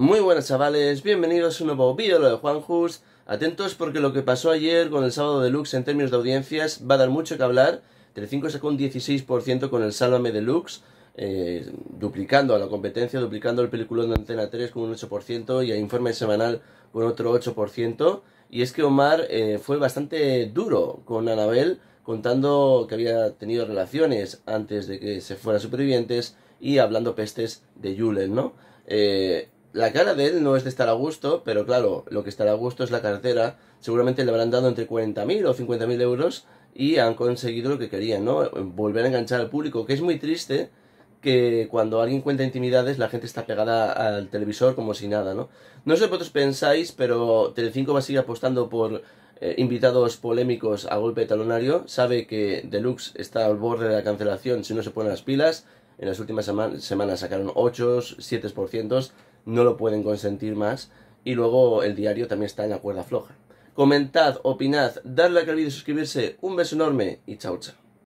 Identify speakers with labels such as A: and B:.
A: Muy buenas chavales, bienvenidos a un nuevo vídeo de Juan Juanjus. Atentos porque lo que pasó ayer con el sábado deluxe en términos de audiencias va a dar mucho que hablar. Telecinco sacó un 16% con el Sálvame deluxe, eh, duplicando a la competencia, duplicando el peliculón de Antena 3 con un 8% y a Informe Semanal con otro 8%. Y es que Omar eh, fue bastante duro con Anabel, contando que había tenido relaciones antes de que se fueran Supervivientes y hablando pestes de Julen, ¿no? Eh, la cara de él no es de estar a gusto, pero claro, lo que estará a gusto es la cartera. Seguramente le habrán dado entre 40.000 o 50.000 euros y han conseguido lo que querían, ¿no? Volver a enganchar al público, que es muy triste que cuando alguien cuenta intimidades la gente está pegada al televisor como si nada, ¿no? No sé vosotros pensáis, pero Telecinco va a seguir apostando por eh, invitados polémicos a golpe de talonario. Sabe que Deluxe está al borde de la cancelación si no se ponen las pilas. En las últimas semanas sacaron 8, 7% no lo pueden consentir más. Y luego el diario también está en la cuerda floja. Comentad, opinad, darle a like al vídeo suscribirse. Un beso enorme y chao chao.